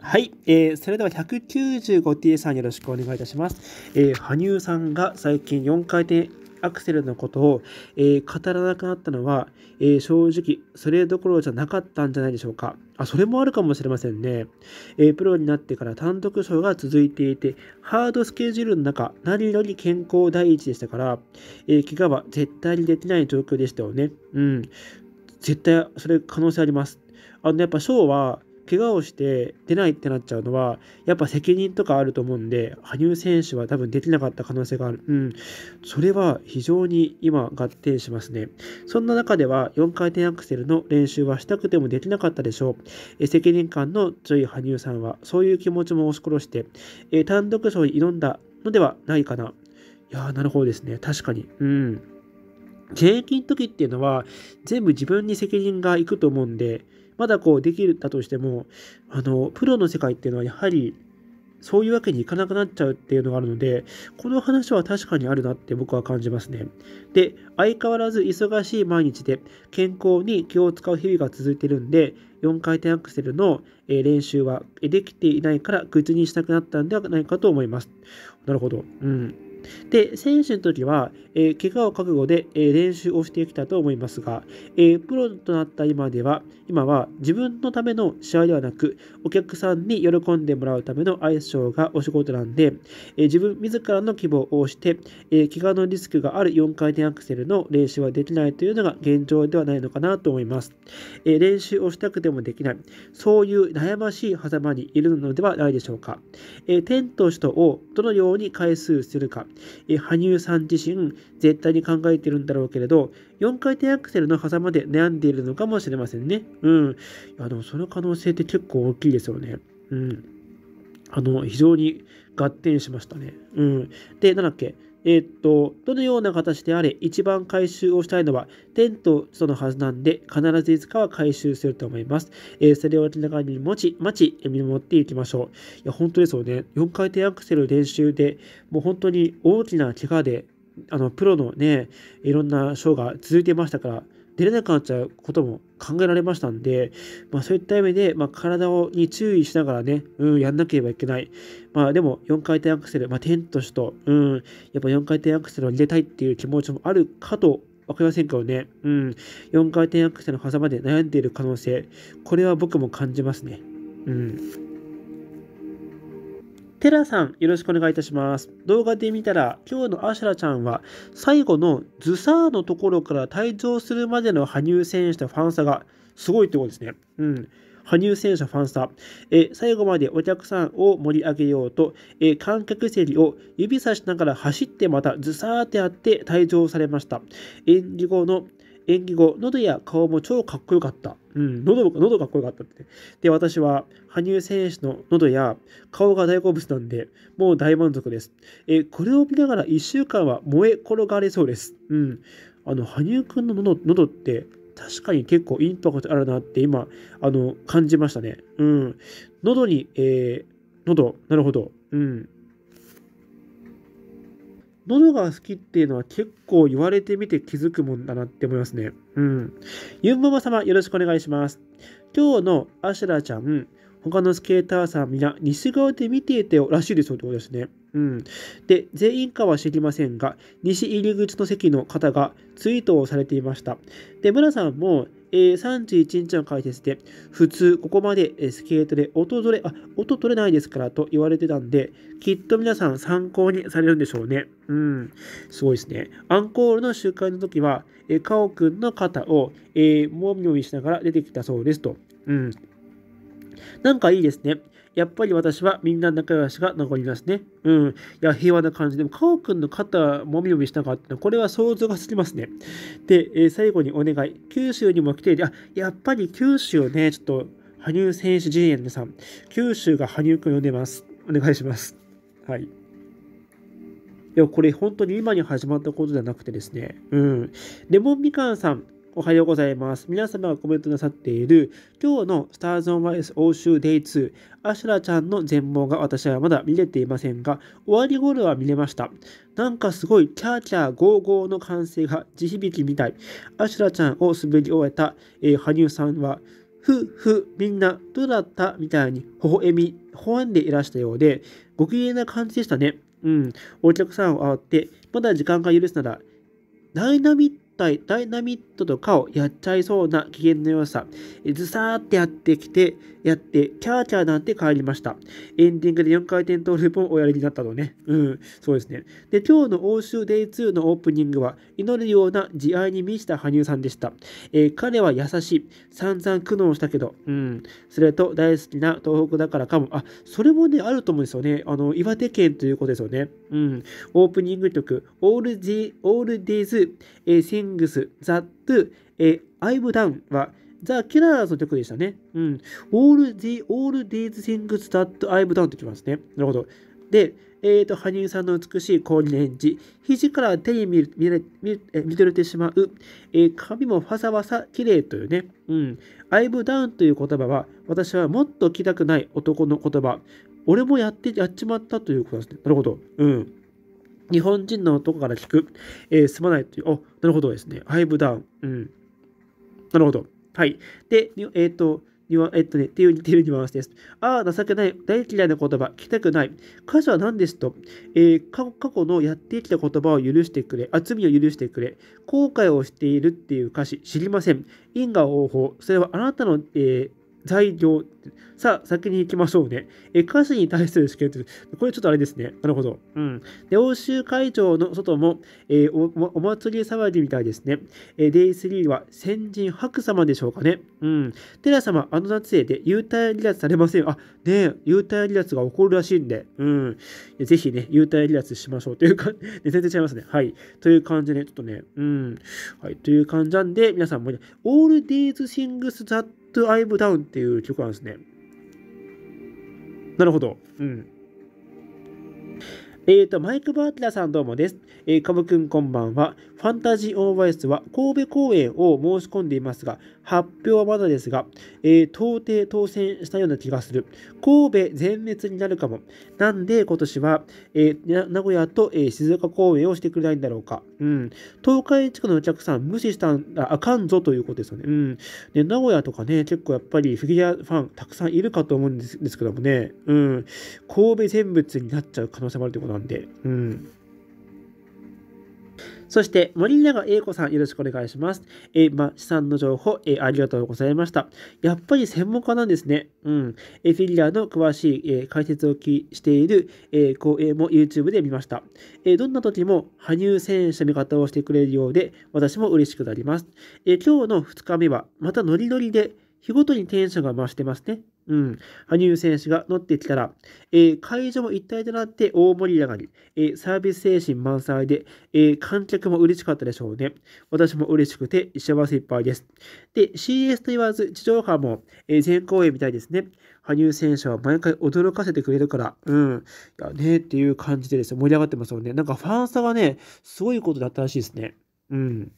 はい、えー、それでは 195T さんよろしくお願いいたします。えー、羽生さんが最近4回転アクセルのことを、えー、語らなくなったのは、えー、正直それどころじゃなかったんじゃないでしょうか。あ、それもあるかもしれませんね。えー、プロになってから単独賞が続いていて、ハードスケジュールの中、何より健康第一でしたから、え怪我は絶対にできない状況でしたよね。うん。絶対、それ可能性あります。あの、やっぱ賞は、怪我をして出ないってなっちゃうのは、やっぱ責任とかあると思うんで、羽生選手は多分できなかった可能性がある。うん。それは非常に今、合点しますね。そんな中では、4回転アクセルの練習はしたくてもできなかったでしょう。え責任感の強い羽生さんは、そういう気持ちも押し殺して、え単独賞に挑んだのではないかな。いやー、なるほどですね。確かに。うん。現役の時っていうのは全部自分に責任がいくと思うんで、まだこうできたとしても、あの、プロの世界っていうのはやはりそういうわけにいかなくなっちゃうっていうのがあるので、この話は確かにあるなって僕は感じますね。で、相変わらず忙しい毎日で健康に気を使う日々が続いてるんで、4回転アクセルの練習はできていないから、口にしたくなったんではないかと思います。なるほど。うん。で、選手の時は、えー、怪我を覚悟で、えー、練習をしてきたと思いますが、えー、プロとなった今では、今は自分のための試合ではなく、お客さんに喜んでもらうための相性がお仕事なんで、えー、自分自らの希望をして、えー、怪我のリスクがある4回転アクセルの練習はできないというのが現状ではないのかなと思います。えー、練習をしたくてもできない、そういう悩ましい狭間にいるのではないでしょうか。えー、天と使とをどのように回数するか、え羽生さん自身絶対に考えてるんだろうけれど、4回転アクセルの狭間で悩んでいるのかもしれませんね。うん。いや、でもその可能性って結構大きいですよね。うん。あの、非常に合点しましたね。うん。で、なんだっけえー、っと、どのような形であれ、一番回収をしたいのは、天とのはずなんで、必ずいつかは回収すると思います。えー、それを手長に持ち、待ち、見守っていきましょう。いや、本当ですよね。4回転アクセル練習で、もう本当に大きな怪我で、あの、プロのね、いろんな賞が続いてましたから、出れなくなっちゃうことも考えられましたんで、まあ、そういった意味で、まあ、体をに注意しながらね、うん、やんなければいけない。まあ、でも、4回転アクセル、まあ、天としと、うん、やっぱ4回転アクセルを入れたいっていう気持ちもあるかと分かりませんけどね、うん、4回転アクセルの狭間で悩んでいる可能性、これは僕も感じますね。うんテラさん、よろしくお願いいたします。動画で見たら、今日のアシュラちゃんは、最後のズサーのところから退場するまでの羽生選手とファンサがすごいってことですね。うん。羽生選手のファンサえ最後までお客さんを盛り上げようとえ観客席を指さしながら走ってまたずさーってやって退場されました演技後の演技後、喉や顔も超かっこよかった。うん、喉、喉かっこよかったって。で、私は、羽生選手の喉や顔が大好物なんで、もう大満足です。え、これを見ながら1週間は燃え転がれそうです。うん。あの、羽生くんの喉喉って、確かに結構インパクトあるなって今、あの、感じましたね。うん。喉に、えー、喉、なるほど。うん。喉が好きっていうのは結構言われてみて気づくもんだなって思いますね。うん。ユンママ様、よろしくお願いします。今日のアシュラちゃん、他のスケーターさん皆西側で見ていてよらしいですよってことですね。うん。で、全員かは知りませんが、西入り口の席の方がツイートをされていました。で、村さんもえー、31日の解説で、普通ここまでスケートで音取れ、あ、音取れないですからと言われてたんで、きっと皆さん参考にされるんでしょうね。うん、すごいですね。アンコールの集会の時は、えカオくんの肩を、えー、もみもみしながら出てきたそうですと。うん。なんかいいですね。やっぱり私はみんな仲良しが残りますね。うん。いや、平和な感じでも、カオ君の肩もみもみしたかったのこれは想像がつきますね。で、えー、最後にお願い。九州にも来ていあ、やっぱり九州ね、ちょっと、羽生選手陣営のさん、九州が羽生君呼んでます。お願いします。はい。いや、これ本当に今に始まったことじゃなくてですね。うん。レモンみかんさん、おはようございます。皆様がコメントなさっている、今日のスターズオンワイス欧州デイ2、アシュラちゃんの全貌が私はまだ見れていませんが、終わり頃は見れました。なんかすごいキャーキャーゴーゴーの歓声が地響きみたい。アシュラちゃんを滑り終えた、えー、羽生さんは、ふふ、みんな、どうだったみたいに、微笑み、微笑んでいらしたようで、ご機嫌な感じでしたね。うん、お客さんを煽って、まだ時間が許すなら、ダイナミック対ダイナミットとかをやっちゃいそうな機嫌の良さ、ずさーってやってきて、やって、キャーキャーなんて帰りました。エンディングで4回転トーループをおやりになったのね。うん、そうですね。で、今日の欧州デイ2のオープニングは、祈るような慈愛に満ちた羽生さんでした。えー、彼は優しい。散々苦悩したけど、うん。それと大好きな東北だからかも。あ、それもね、あると思うんですよね。あの、岩手県ということですよね。うん。オープニング曲、オ l ルジ、All Days、えー、Sings That、えー、I'm Down は、ザ・キラーズの曲でしたね。うん。All, the, all these things that I've done ってきますね。なるほど。で、えっ、ー、と、羽生さんの美しい氷の返事。肘から手に見る見れ見見とれてしまう。えー、髪もファサファサ綺麗というね。うん。I've done という言葉は、私はもっと着たくない男の言葉。俺もやって、やっちまったということですね。なるほど。うん。日本人の男から聞く。えー、すまないという。あ、なるほどですね。I've done。うん。なるほど。はい。で、えっ、ー、と、えっとね、っていう、っていうニュアンスです。ああ、情けない。大嫌いな言葉。聞きたくない。感謝は何ですと、えー、過去のやってきた言葉を許してくれ。あ、罪を許してくれ。後悔をしているっていう歌詞、知りません。因果応報。それはあなたの、えー、材料、さあ、先に行きましょうね。え、歌詞に対する試験って、これちょっとあれですね。なるほど。うん。で、欧州会場の外も、えー、おお祭り騒ぎみたいですね。えデイ3は先人白様でしょうかね。うん。テラ様、あの夏へで幽体離脱されません。あ、ね幽体離脱が起こるらしいんで、うん。ぜひね、幽体離脱しましょうというか、ね、全然違いますね。はい。という感じで、ね、ちょっとね、うん。はい。という感じなんで、皆さんもね、All デイズ s ン i n g s That to I'm Down っていう曲なんですね。なるほど。うん。えっ、ー、と、マイク・バーティラさんどうもです。えー、カブくんこんばんは。ファンタジー・オーバイスは神戸公演を申し込んでいますが、発表はまだですが、えー、到底当選したような気がする。神戸全滅になるかも。なんで今年は、えー、名古屋と、えー、静岡公演をしてくれないんだろうか。うん。東海地区のお客さん無視したんあかんぞということですよね。うん。で、名古屋とかね、結構やっぱりフィギュアファンたくさんいるかと思うんですけどもね、うん。神戸全滅になっちゃう可能性もあるということなんで、うん。そして森永英子さんよろしくお願いします。えー、ま、資産の情報、えー、ありがとうございました。やっぱり専門家なんですね。うん。えー、フィギュアの詳しい、えー、解説をきしている、えー、演も YouTube で見ました。えー、どんな時も羽生選手の見方をしてくれるようで、私も嬉しくなります。えー、今日の2日目は、またノリノリで、日ごとにテンションが増してますね。うん、羽生選手が乗ってきたら、えー、会場も一体となって大盛り上がり、えー、サービス精神満載で、えー、観客も嬉しかったでしょうね。私も嬉しくて幸せいっぱいです。で、CS と言わず地上波も、え全公演みたいですね。羽生選手は毎回驚かせてくれるから、うん、いやねっていう感じでです盛り上がってますよね。なんかファン差がね、すごいことだったらしいですね。うん。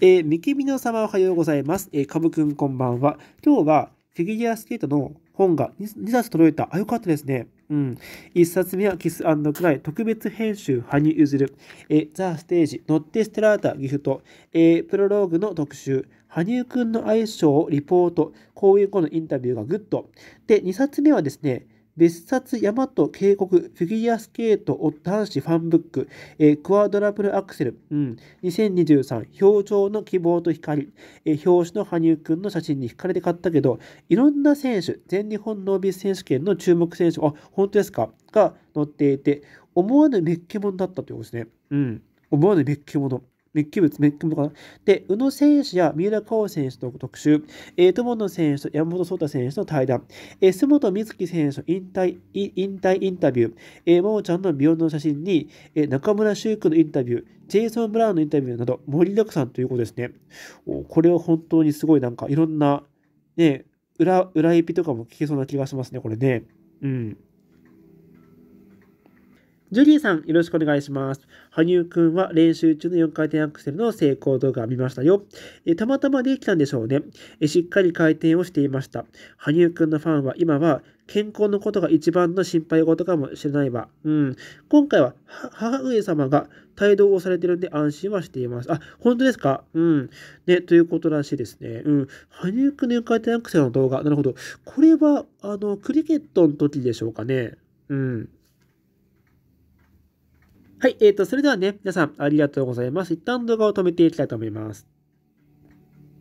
えー、三木美様おはようございます。えー、かぶくんこんばんは。今日はフィギュアスケートの本が 2, 2冊届いた。あ、よかったですね。うん。1冊目はキスクライ特別編集羽生結弦、えー、ザ・ステージ、ノッテ・ステラータ・ギフト、えー、プロローグの特集、羽生くんの愛称をリポート、こういう子のインタビューがグッド。で、2冊目はですね、別冊大和渓谷フィギュアスケート男子ファンブック、えー、クアドラブルアクセル、うん、2023表情の希望と光、えー、表紙の羽生くんの写真に惹かれて買ったけど、いろんな選手、全日本ノービス選手権の注目選手、あ、本当ですかが載っていて、思わぬメッモンだったということですね。うん、思わぬメッモン。熱気物、熱気物かな。で、宇野選手や三浦佳生選手の特集、えー、友野選手と山本聡太選手の対談、えー、本瑞希選手の引退、引退インタビュー、えー、真央ちゃんの美容の写真に、えー、中村修君のインタビュー、ジェイソン・ブラウンのインタビューなど盛りだくさんということですね。おこれは本当にすごいなんかいろんな、ね、裏、裏エピとかも聞けそうな気がしますね、これね。うん。ジュリーさん、よろしくお願いします。羽生くんは練習中の4回転アクセルの成功動画を見ましたよ。えたまたまできたんでしょうねえ。しっかり回転をしていました。羽生くんのファンは今は健康のことが一番の心配事かもしれないわ。うん。今回は母上様が帯同をされてるんで安心はしています。あ、本当ですかうん。ね、ということらしいですね。うん。羽生くんの4回転アクセルの動画。なるほど。これは、あの、クリケットの時でしょうかね。うん。はい、えーと、それではね、皆さんありがとうございます。一旦動画を止めていきたいと思います。